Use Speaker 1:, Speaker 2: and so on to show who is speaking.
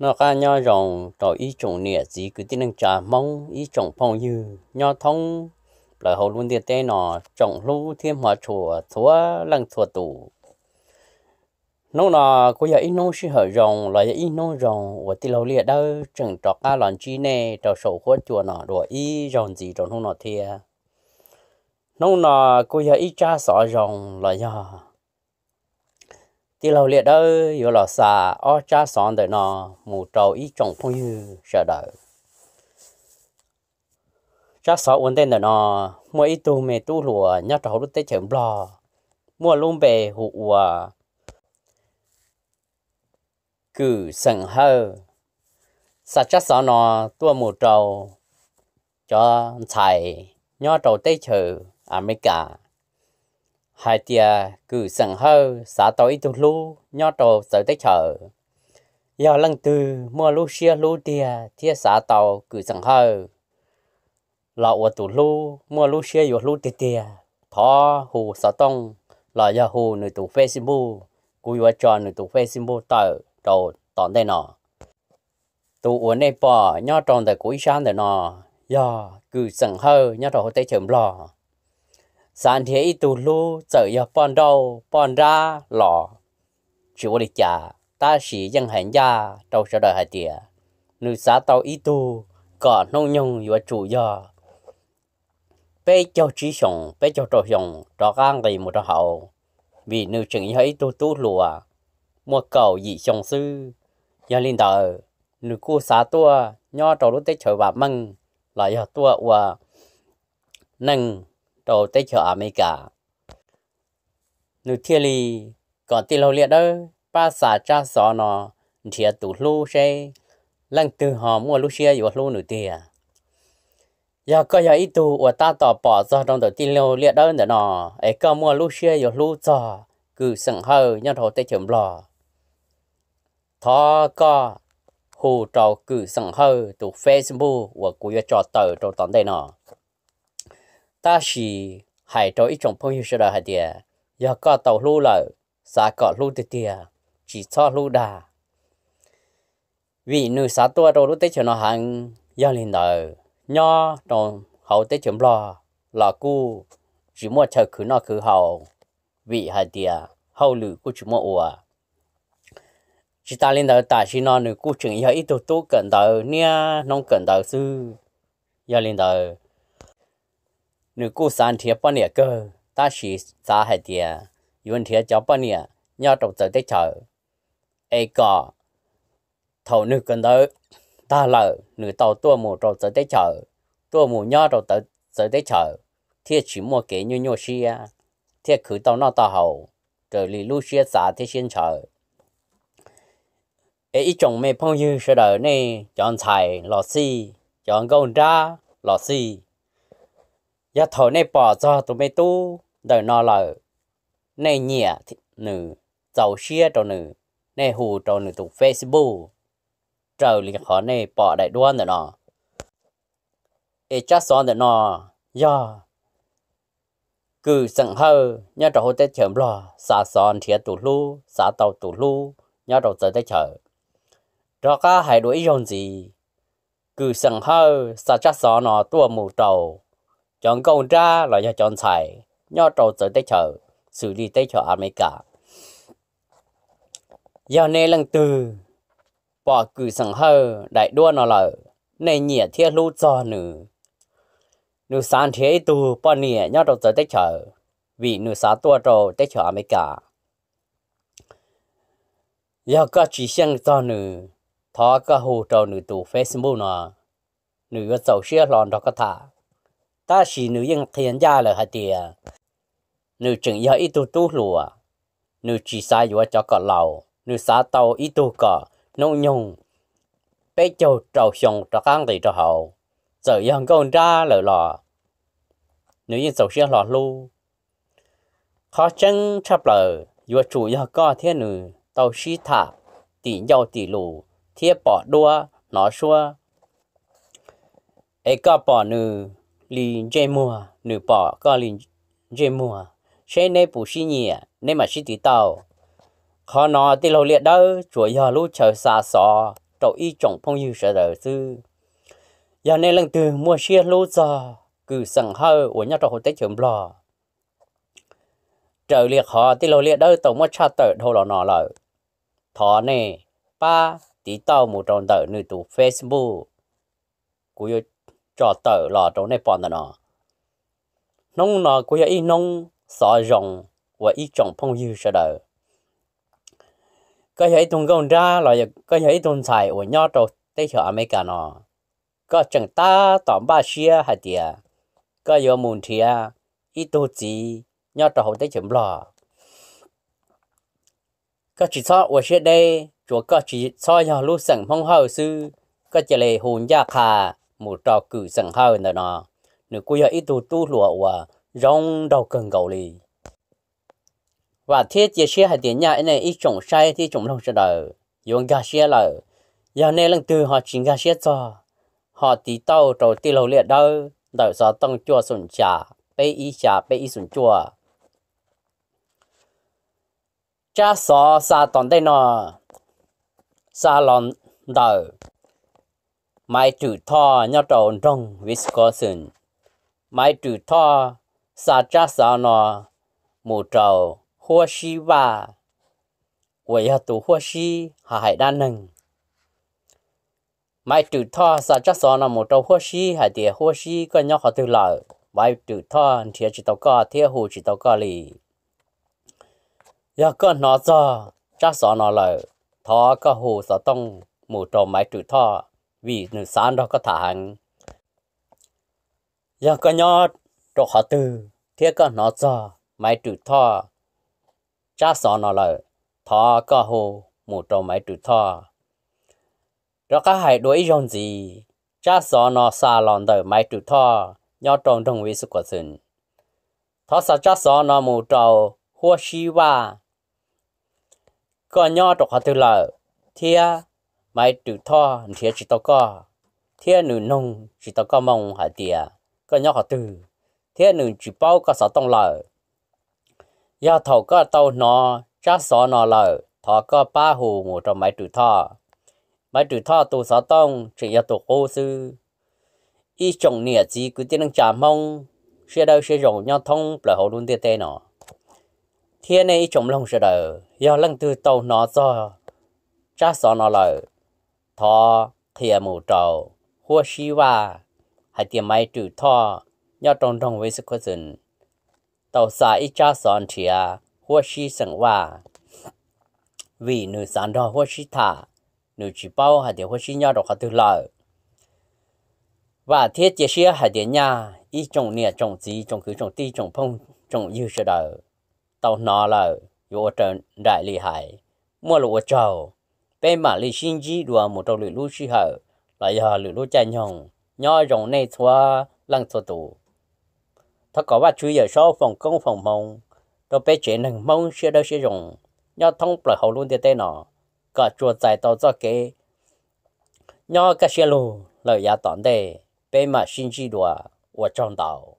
Speaker 1: nó cả nhau rồng rồi ý trồng nịa gì cứ tin năng trà mong ý trồng phong như nhau thông lại hầu luôn tiền tên nó trồng lũ thêm hòa chùa thua lăng thua tủ nó là cô giờ ít nông sư hở rồng là giờ ít nông rồng và tì lâu liệt đâu chẳng trọ ca lòn chi nè trọ sổ khuất chùa nó đùa ý rồng gì trọ nó nó thia nó là cô giờ ít cha sợ rồng là giờ thì lâu liệt đó yêu là xa ở cha son đời nó mù trâu ý trồng phong như sợ đời cha sợ ổn tên đời nó mua ít tu mê tu lùa nhá trâu lúc tết chém bò mua luôn bề hụ ủa cử sần hơ sạch cha sợ nó tua mù trâu cho thầy nhá trâu tết chữ America hai tia cứ sẵn hơ xã tối tu lu nho trồ sợ tới chợ giờ lần từ mua lu xia lu tia tia xã tàu cứ sẵn hơ lọ của tu lu mua lu xia yo lu tia tia thọ hù sợ tông lọ giờ hù nửa tu facebook cú yo cho nửa tu facebook tờ trồ tòn đây nọ tụ uốn nay bỏ nho tròn tại cuối sáng để nọ giờ cứ sẵn hơ nho trồ tới chợ lò sáng thế ít tù lu chở ya bọn đâu bọn ra lò chú đi chả ta chỉ dân hành gia đâu cho đời hai tía nữ xã tàu ít tu còn nông nhung và chủ nhà, bé cho trí sùng bé cho trò sùng trò gan gì một trò hậu vì nữ chừng ấy tu tu lùa mua cầu dị sùng sư nhà linh tờ nữ cô xã tua nho trò lúc tết trời bà măng lại giờ tua và nâng đồ tế chợ ở mấy cả nụ thiên lì còn tiền lâu liệt đó ba xả cha xó nó thiệt tủ lu xe lần từ họ mua lu xe rồi lu nụ tiền giờ có giờ ít tù của ta tỏ bỏ ra trong tổ tiền lâu liệt đó nữa nọ, ấy có mua lu xe rồi lu cho cứ sẵn hờ nhau hồ tế chậm lò thọ có hồ trò cứ sẵn hờ tụ facebook của cứ cho tờ trong tóm đây nọ ta chỉ hải trôi trong phong hiệu sơ hải địa giờ có tàu lưu lợ xã có lưu tiệt địa chỉ cho lưu đà vì nữ xã tua rồi lúc tết cho nó hàng giờ liền nợ nho trong hậu tết chấm lo là cu chỉ mua chờ khứ nó khứ hậu vị hải địa hậu lử cu chỉ mua ủa chỉ ta lên đầu ta chỉ nó nữ cu chừng giờ ít tu tu cần đầu nia nông cần đầu sư giờ lên đầu nữ cô san thiệp bao nhiêu cơ ta chỉ xa hệ tiề yun thiệp cho bao nhiêu nhau trong giờ tới chờ ai có thầu nữ cần đỡ ta lỡ nữ tàu tua mù trong giờ tới chờ tua mù nhau trong tới giờ tới chờ thiệp chỉ mua kế như nhau xia thiệp khử tàu nó tàu hậu trời lì lu xia xả thiệp xin chờ ấy ít chồng mẹ phong như sẽ đợi nè chọn xài lò xì chọn gấu ra lò xì giờ dạ, thở này bỏ cho tụi mày tu đời nó là này nhẹ thì nữ cháu xia trò nữ này hù trò nữ tụ facebook trời liền khó này bỏ đại đoan nữa nó ê chắc son nữa nó giờ cứ sẵn hơ nhớ trò hô tết chởm lo xa son thía tụ lu xa tàu tụ lu nhớ trò tới tết chở trò cá hải đuổi dồn gì cứ sẵn hơ xa chắc son nó tua mù trầu จอนก่อนจ้าลอยจอนใส่ยอดโตเตเตชอสื่อดีเตชออเมริกายาเนลังตือปอกกือสังเฮอได้ด้วนอเลในเหนียเทียรู้จอหนือหนูสารเทียตูปอเนียยอดโตเตเตชอวีหนูสาตัวโตเตชออเมริกายาก็ชี้เชียงจอหนือทอก็หูโตหนูตูเฟซบุ๊กนอหนูก็เสาเชื่อหลอนดอกกระถา ta chỉ nữ yên thiên gia là hả tiề nữ chừng giờ ít tu tu lùa nữ chỉ sai vừa cho cọ lầu nữ xá tàu ít tu cọ nông nhung bé châu trâu xong cho căng thì cho hậu giờ yên con ra lỡ lò nữ yên sầu xia lò lu khó chân chấp lờ vừa chủ yếu có thiên nữ tàu xí thả tỷ nhau tỷ lù thiên bỏ đua nó xua ấy có bỏ nữ lì dây mùa nửa bỏ có lì dây mùa sẽ nê bù xí nhỉ nê mà xí tí tàu khó nó tí lâu liệt đó chúa giờ lúc chờ xa xò trậu y trọng phong yêu sợ đời tư giờ nê lần từ mua xe lô giờ cứ sẵn hơi của nhà trò hồ tế trường lò trở liệt họ tí lâu liệt đâu, tổng mất cha tờ thô lò nọ lợi thọ nè ba tí tàu một tròn tờ nửa tủ facebook của cho tờ lò trâu này bọn nó nông nó có y nông sợ rồng và y trồng phong dư sợ đời cái hệ tuần công ra là có hệ tuần xài ở nhau trâu tây chợ mấy cả nó có chẳng ta tóm ba xia hay tiề có giờ muốn thia ít tu gì nhau trâu hậu tây chấm lò có chỉ cho ở xe đây chúa có chỉ cho nhà lưu sẵn phong hậu sư có chỉ lệ hồn gia khả một trò cử sẵn hơi nè nọ nửa cuối ít tu tu lụa và rong đầu cần gầu lì và thiết chế xe hai tiền nhà này ít trồng sai thì trồng lông sẽ đỡ dùng gà xe là giờ này lần từ họ chính gà xe cho họ tí tàu trầu tí lâu liệt đâu đợi gió tông chua sùn trà bê y trà bê y sùn chua cha xó xa toàn đây nọ xa lòn đợi mai trừ tho nhau trâu trong Wisconsin mai trừ tho sa cha sa nọ mù trâu hoa shi ba quỷ hạt tù hoa shi hà hải đa nâng mai trừ tho sa cha sa nọ mù trâu hoa shi hải địa hoa shi có nhau họ từ lợi mai trừ tho thì chỉ tàu co thì hồ chỉ tàu co lì giờ con nó cho cha sa nọ lợi thọ có hồ sa tông mù trâu mai trừ tho วีหนึ่งสารเราก็ถางยังก็ยอดตกหาตือเทียก็นอจอไม่จุดท่อจ้าสอนอเลยทอก็โหหมู่ตรงไม่จุดท่อเราก็หายด้วยยงจีจ้าสอนอซาลอนเดอร์ไม่จุดท่อยอดตรงตรงวิสุกสินทอสัจจ้าสอนอหมู่ตรงหัวชีว่าก็ยอดตกหาตือเลยเทีย mai trừ tho thì chỉ tao có thiên nữ nông chỉ tao có mong hả tiề có nhóc họ từ thiên nữ chỉ bao có sáu tông lợi do thầu có tàu nó cha sọ nó lợi thọ có ba hồ ngủ trong máy trừ tho máy trừ tho tu sáu tông chỉ do tu cô sư y trồng nịa gì cứ tiên đang trả mong xe đâu xe rộng nhau thông bởi hồ luôn tiên tê nó thiên này trồng lông xe đời do lăng tư tàu nó do cha sọ nó lợi ทอเทียหมูเตาหัวชีว่าหายเตียไม้จุดท่อยอดตรงตรงไว้สกคนสินเต่าสายอิจ้าสอนเทียหัวชีสังว่าวีหนูสานทอหัวชีทาหนูจีเป้าหายเตียหัวชียอดดอกเขาตือเลาว่าเทียเจเชียหายเตียเนีายอีจงเนี่ยจงจีจงคือจงตีจงพงจงยืดเสดเต่านอเลยอยู่เดินได้ลีหายมื่อรู้วเจ้า bên mà lịch sinh chi đùa một trong lưỡi lúa chi hở lại giờ lưỡi lúa chạy nhồng nhoi rồng này thua lăng thua tù thật có ba chú giờ so phòng công phòng mông rồi bé chuyện nằng mông sẽ đâu sử dụng, nhoi thông bờ hậu luôn tiền tên nọ cả chuột dài to cho kế nhoi cả xe lù lời giá tỏn đề bên mà sinh chi đùa của trong tàu